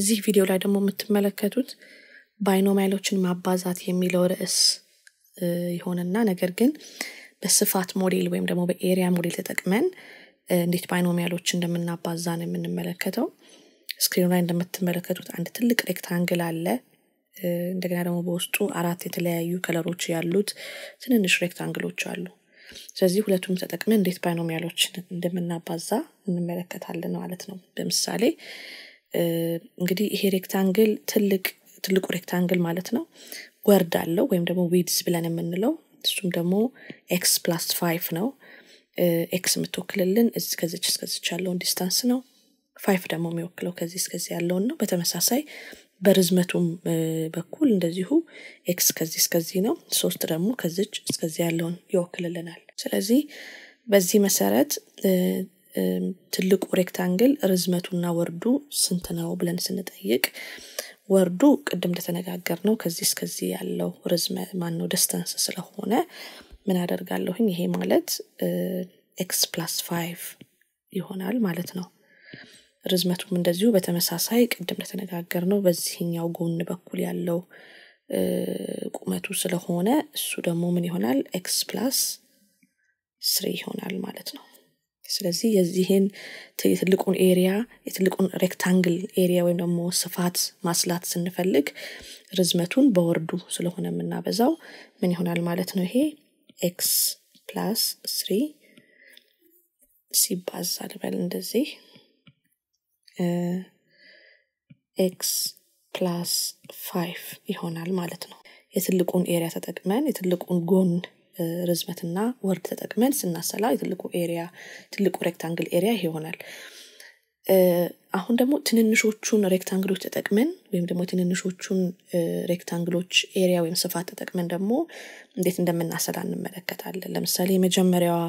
እዚህ ቪዲዮ ላይ ደግሞ የምትመለከቱት ባይኖማይሎችን ማባዛት የሚለው ርዕስ ይሆንና ነገር ግን በስፋት ሞዴል ወይም ደግሞ በኤሪያ ሞዴል ተጠቅመን እንዴት ባይኖሚያሎች እንደምናባዛ ነው የምንመለከተው። ስክሪኑ ላይ እንደምትመለከቱት አንድ ትልቅ ሬክታንግል አለ። እንደገና ደግሞ በውስጡ አራት የተለያዩ ከለሮች ያሉት ትንንሽ ሬክታንግሎች አሉ። ስለዚህ ሁለቱም ተጠቅመን እንዴት ባይኖሚያሎችን እንደምናባዛ እንመለከታለን ማለት ነው። በምሳሌ እንግዲህ ይሄ ሬክታንግል ትልቅ ትልቁ ሬክታንግል ማለት ነው ወርድ አለው ወይም ደግሞ ዊድስ ብለን የምንለው እሱም ደግሞ ኤክስ ፕላስ ፋይፍ ነው። ኤክስ የምትወክልልን እዚህ ከዚች እስከዚች ያለውን ዲስታንስ ነው። ፋይፍ ደግሞ የሚወክለው ከዚህ እስከዚህ ያለውን ነው። በተመሳሳይ በርዝመቱም በኩል እንደዚሁ ኤክስ ከዚህ እስከዚህ ነው። ሶስት ደግሞ ከዚች እስከዚህ ያለውን ይወክልልናል። ስለዚህ በዚህ መሰረት ትልቁ ሬክታንግል ርዝመቱና ወርዱ ስንት ነው ብለን ስንጠይቅ ወርዱ ቅድም እንደተነጋገር ነው ከዚህ እስከዚህ ያለው ርዝመ ማነው ነው ደስተንስ ስለሆነ ምን አደርጋለሁኝ? ይሄ ማለት ኤክስ ፕላስ ፋይቭ ይሆናል ማለት ነው። ርዝመቱም እንደዚሁ በተመሳሳይ ቅድም እንደተነጋገር ነው በዚህኛው ጎን በኩል ያለው ቁመቱ ስለሆነ እሱ ደግሞ ምን ይሆናል ኤክስ ፕላስ ስሪ ይሆናል ማለት ነው። ስለዚህ የዚህን የትልቁን ኤሪያ የትልቁን ሬክታንግል ኤሪያ ወይም ደግሞ ስፋት ማስላት ስንፈልግ ርዝመቱን በወርዱ ስለሆነ የምናበዛው ምን ይሆናል ማለት ነው ይሄ ኤክስ ፕላስ ስሪ ሲባዛ ልበል እንደዚህ ኤክስ ፕላስ ፋይቭ ይሆናል ማለት ነው የትልቁን ኤሪያ ተጠቅመን የትልቁን ጎን ርዝመትና ወርድ ተጠቅመን ስናሰላ የትልቁ ኤሪያ ትልቁ ሬክታንግል ኤሪያ ይሆናል። አሁን ደግሞ ትንንሾቹን ሬክታንግሎች ተጠቅመን ወይም ደግሞ ትንንሾቹን ሬክታንግሎች ኤሪያ ወይም ስፋት ተጠቅመን ደግሞ እንዴት እንደምናሰላ እንመለከታለን። ለምሳሌ የመጀመሪያዋ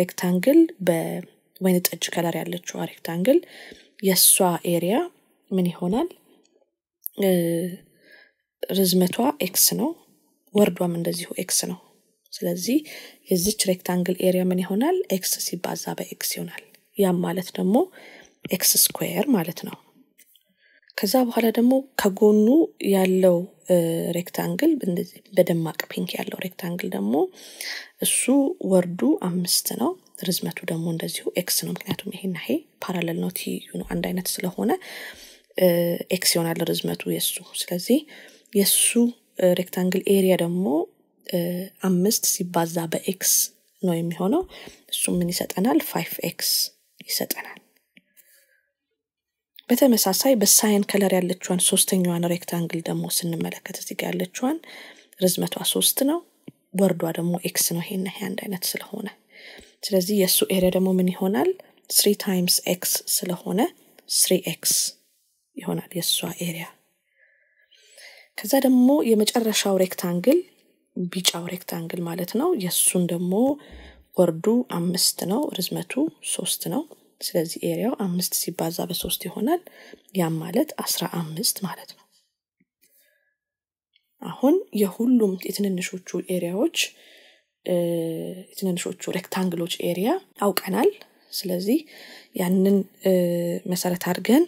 ሬክታንግል በወይን ጠጅ ከለር ያለችዋ ሬክታንግል የእሷ ኤሪያ ምን ይሆናል? ርዝመቷ ኤክስ ነው። ወርዷም እንደዚሁ ኤክስ ነው። ስለዚህ የዚች ሬክታንግል ኤሪያ ምን ይሆናል? ኤክስ ሲባዛ በኤክስ ይሆናል። ያም ማለት ደግሞ ኤክስ ስኩዌር ማለት ነው። ከዛ በኋላ ደግሞ ከጎኑ ያለው ሬክታንግል በደማቅ ፒንክ ያለው ሬክታንግል ደግሞ እሱ ወርዱ አምስት ነው። ርዝመቱ ደግሞ እንደዚሁ ኤክስ ነው። ምክንያቱም ና ይሄ ፓራለል ነው፣ ቲዩ ነው፣ አንድ አይነት ስለሆነ ኤክስ ይሆናል ርዝመቱ የሱ። ስለዚህ የእሱ ሬክታንግል ኤሪያ ደግሞ አምስት ሲባዛ በኤክስ ነው የሚሆነው። እሱ ምን ይሰጠናል? ፋይፍ ኤክስ ይሰጠናል። በተመሳሳይ በሳይን ከለር ያለችዋን ሶስተኛዋን ሬክታንግል ደግሞ ስንመለከት እዚጋ ያለችዋን ርዝመቷ ሶስት ነው፣ ወርዷ ደግሞ ኤክስ ነው። ይሄና ይሄ አንድ አይነት ስለሆነ ስለዚህ የእሱ ኤሪያ ደግሞ ምን ይሆናል? ስሪ ታይምስ ኤክስ ስለሆነ ስሪ ኤክስ ይሆናል የእሷ ኤሪያ። ከዛ ደግሞ የመጨረሻው ሬክታንግል ቢጫው ሬክታንግል ማለት ነው። የእሱን ደግሞ ወርዱ አምስት ነው፣ ርዝመቱ ሶስት ነው። ስለዚህ ኤሪያው አምስት ሲባዛ በሶስት ይሆናል። ያም ማለት አስራ አምስት ማለት ነው። አሁን የሁሉም የትንንሾቹ ኤሪያዎች የትንንሾቹ ሬክታንግሎች ኤሪያ አውቀናል። ስለዚህ ያንን መሰረት አድርገን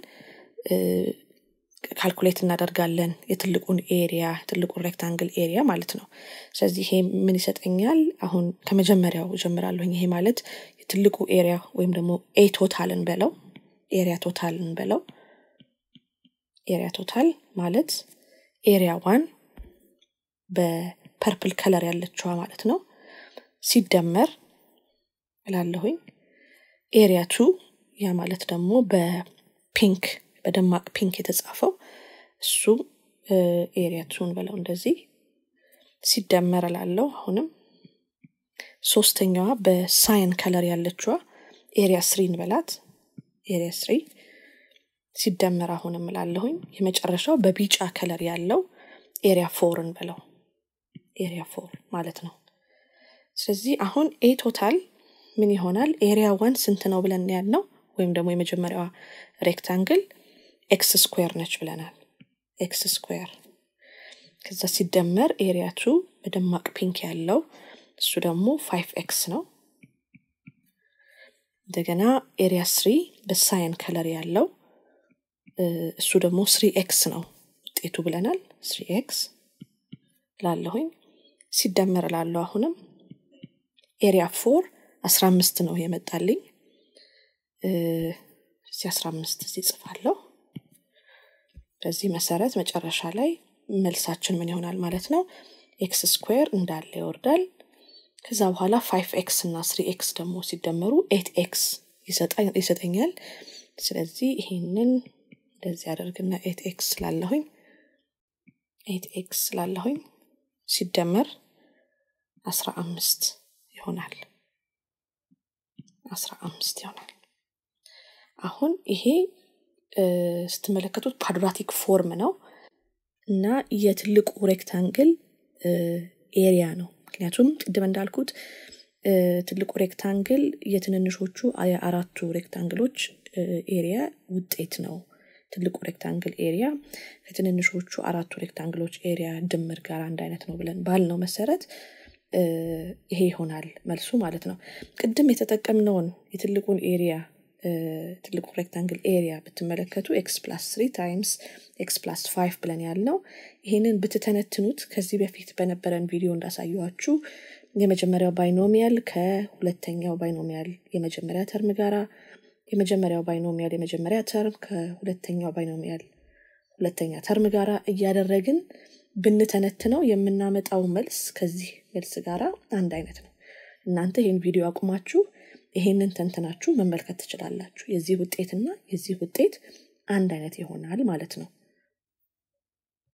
ካልኩሌት እናደርጋለን የትልቁን ኤሪያ ትልቁን ሬክታንግል ኤሪያ ማለት ነው ስለዚህ ይሄ ምን ይሰጠኛል አሁን ከመጀመሪያው ጀምራለሁ ይሄ ማለት የትልቁ ኤሪያ ወይም ደግሞ ኤ ቶታልን በለው ኤሪያ ቶታልን በለው ኤሪያ ቶታል ማለት ኤሪያ ዋን በፐርፕል ከለር ያለችዋ ማለት ነው ሲደመር እላለሁኝ ኤሪያ ቱ ያ ማለት ደግሞ በፒንክ በደማቅ ፒንክ የተጻፈው እሱም ኤሪያቱን ብለው እንደዚህ ሲደመር ላለው አሁንም ሶስተኛዋ በሳይን ከለር ያለችዋ ኤሪያ ስሪን በላት ኤሪያ ስሪ ሲደመር አሁንም ላለሁኝ የመጨረሻው በቢጫ ከለር ያለው ኤሪያ ፎርን በለው ኤሪያ ፎር ማለት ነው ስለዚህ አሁን ኤ ቶታል ምን ይሆናል ኤሪያ ዋን ስንት ነው ብለን ያልነው ወይም ደግሞ የመጀመሪያዋ ሬክታንግል ኤክስ ስኩዌር ነች ብለናል። ኤክስ ስኩዌር ከዛ ሲደመር ኤሪያቱ በደማቅ ፒንክ ያለው እሱ ደግሞ ፋይቭ ኤክስ ነው። እንደገና ኤሪያ ስሪ በሳይን ከለር ያለው እሱ ደግሞ ስሪ ኤክስ ነው ውጤቱ ብለናል። ስሪ ኤክስ ላለሁኝ ሲደመር ላለው አሁንም ኤሪያ ፎር አስራ አምስት ነው የመጣልኝ። እዚህ አስራ አምስት እዚህ ጽፋለሁ። በዚህ መሰረት መጨረሻ ላይ መልሳችን ምን ይሆናል ማለት ነው ኤክስ ስኩዌር እንዳለ ይወርዳል ከዛ በኋላ ፋይቭ ኤክስ እና ስሪ ኤክስ ደግሞ ሲደመሩ ኤት ኤክስ ይሰጠኛል ስለዚህ ይሄንን እንደዚህ አደርግና ኤት ኤክስ ስላለሁኝ ኤት ኤክስ ስላለሁኝ ሲደመር አስራ አምስት ይሆናል አስራ አምስት ይሆናል አሁን ይሄ ስትመለከቱት ኳድራቲክ ፎርም ነው እና የትልቁ ሬክታንግል ኤሪያ ነው። ምክንያቱም ቅድም እንዳልኩት ትልቁ ሬክታንግል የትንንሾቹ የአራቱ ሬክታንግሎች ኤሪያ ውጤት ነው። ትልቁ ሬክታንግል ኤሪያ ከትንንሾቹ አራቱ ሬክታንግሎች ኤሪያ ድምር ጋር አንድ አይነት ነው ብለን ባልነው መሰረት ይሄ ይሆናል መልሱ ማለት ነው። ቅድም የተጠቀምነውን የትልቁን ኤሪያ ትልቁ ሬክታንግል ኤሪያ ብትመለከቱ ኤክስ ፕላስ ስሪ ታይምስ ኤክስ ፕላስ ፋይቭ ብለን ያልነው ይህንን ብትተነትኑት ከዚህ በፊት በነበረን ቪዲዮ እንዳሳየኋችሁ የመጀመሪያው ባይኖሚያል ከሁለተኛው ባይኖሚያል የመጀመሪያ ተርም ጋራ የመጀመሪያው ባይኖሚያል የመጀመሪያ ተርም ከሁለተኛው ባይኖሚያል ሁለተኛ ተርም ጋራ እያደረግን ብንተነትነው የምናመጣው መልስ ከዚህ መልስ ጋራ አንድ አይነት ነው። እናንተ ይህን ቪዲዮ አቁማችሁ ይሄንን ተንትናችሁ መመልከት ትችላላችሁ። የዚህ ውጤትና የዚህ ውጤት አንድ አይነት ይሆናል ማለት ነው።